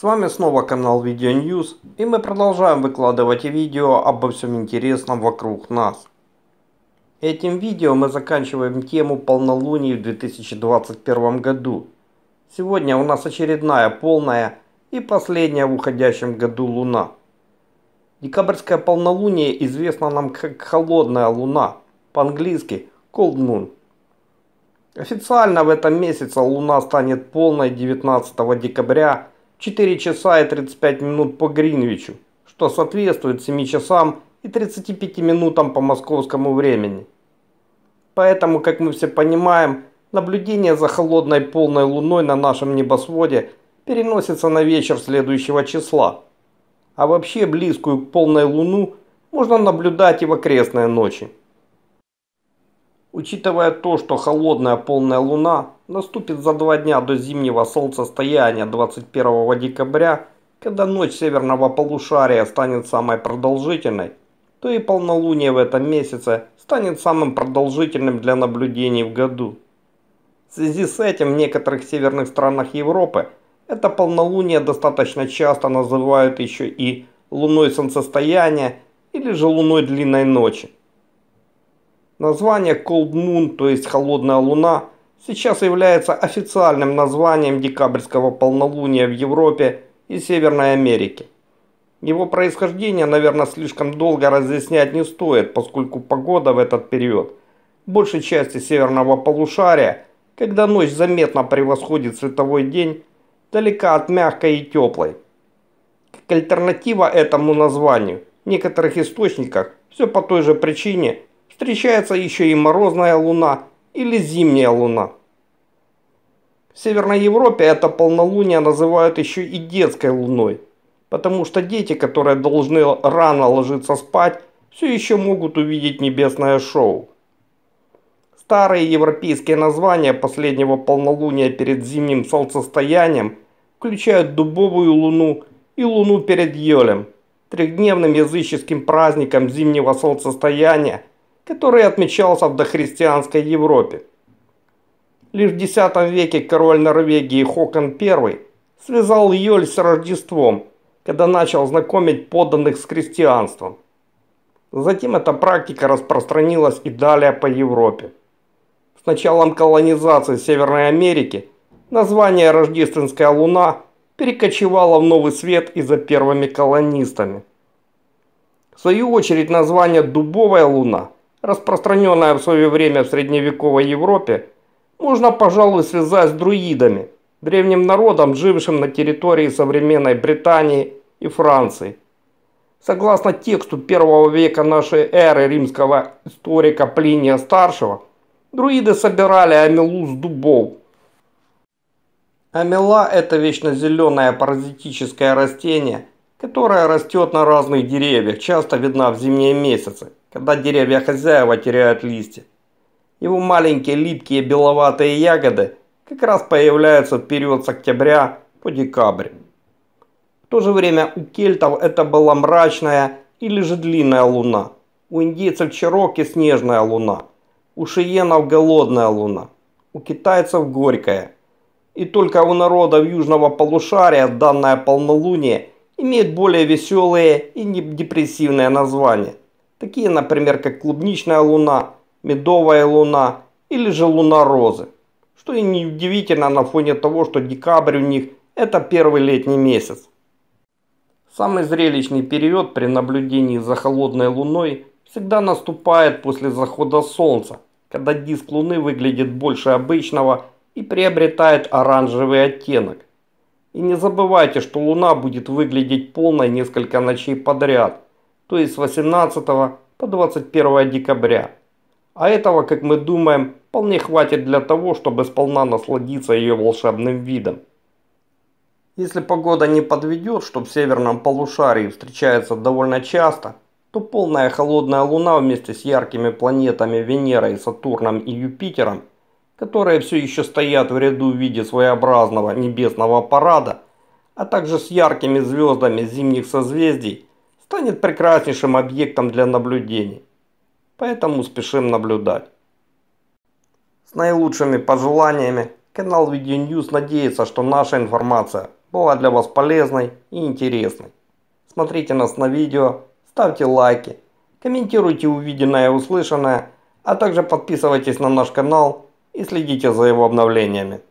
С вами снова канал Видео News и мы продолжаем выкладывать видео обо всем интересном вокруг нас. Этим видео мы заканчиваем тему полнолуния в 2021 году. Сегодня у нас очередная полная и последняя в уходящем году луна. Декабрьское полнолуние известно нам как холодная луна, по-английски Cold Moon. Официально в этом месяце луна станет полной 19 декабря 4 часа и 35 минут по Гринвичу, что соответствует 7 часам и 35 минутам по московскому времени. Поэтому, как мы все понимаем, наблюдение за холодной полной луной на нашем небосводе переносится на вечер следующего числа. А вообще близкую к полной луну можно наблюдать и в окрестные ночи. Учитывая то, что холодная полная луна наступит за два дня до зимнего солнцестояния 21 декабря, когда ночь северного полушария станет самой продолжительной, то и полнолуние в этом месяце станет самым продолжительным для наблюдений в году. В связи с этим в некоторых северных странах Европы это полнолуние достаточно часто называют еще и луной солнцестояния или же луной длинной ночи. Название Cold Moon, то есть холодная луна – сейчас является официальным названием декабрьского полнолуния в Европе и Северной Америке. Его происхождение, наверное, слишком долго разъяснять не стоит, поскольку погода в этот период большей части северного полушария, когда ночь заметно превосходит световой день, далека от мягкой и теплой. Как альтернатива этому названию, в некоторых источниках все по той же причине встречается еще и морозная луна или зимняя луна. В Северной Европе это полнолуние называют еще и детской луной, потому что дети, которые должны рано ложиться спать, все еще могут увидеть небесное шоу. Старые европейские названия последнего полнолуния перед зимним солнцестоянием включают дубовую луну и луну перед Йолем, трехдневным языческим праздником зимнего солнцестояния, который отмечался в дохристианской Европе. Лишь в X веке король Норвегии Хокон I связал Йоль с Рождеством, когда начал знакомить подданных с христианством. Затем эта практика распространилась и далее по Европе. С началом колонизации Северной Америки название «Рождественская луна» перекочевало в Новый Свет и за первыми колонистами. В свою очередь название «Дубовая луна» распространенная в свое время в средневековой Европе, можно, пожалуй, связать с друидами, древним народом, жившим на территории современной Британии и Франции. Согласно тексту первого века нашей эры римского историка Плиния Старшего, друиды собирали амелу с дубов. Амела – это вечно зеленое паразитическое растение, которое растет на разных деревьях, часто видна в зимние месяцы когда деревья хозяева теряют листья. Его маленькие липкие беловатые ягоды как раз появляются в период с октября по декабрь. В то же время у кельтов это была мрачная или же длинная луна. У индейцев Чероки снежная луна. У шиенов голодная луна. У китайцев горькая. И только у народов южного полушария данное полнолуние имеет более веселые и депрессивные названия такие, например, как клубничная луна, медовая луна или же луна розы. Что и неудивительно на фоне того, что декабрь у них это первый летний месяц. Самый зрелищный период при наблюдении за холодной луной всегда наступает после захода солнца, когда диск луны выглядит больше обычного и приобретает оранжевый оттенок. И не забывайте, что луна будет выглядеть полной несколько ночей подряд – то есть с 18 по 21 декабря. А этого, как мы думаем, вполне хватит для того, чтобы сполна насладиться ее волшебным видом. Если погода не подведет, что в северном полушарии встречается довольно часто, то полная холодная луна вместе с яркими планетами Венерой, Сатурном и Юпитером, которые все еще стоят в ряду в виде своеобразного небесного парада, а также с яркими звездами зимних созвездий, станет прекраснейшим объектом для наблюдений. Поэтому спешим наблюдать. С наилучшими пожеланиями канал Видеоньюз надеется, что наша информация была для вас полезной и интересной. Смотрите нас на видео, ставьте лайки, комментируйте увиденное и услышанное, а также подписывайтесь на наш канал и следите за его обновлениями.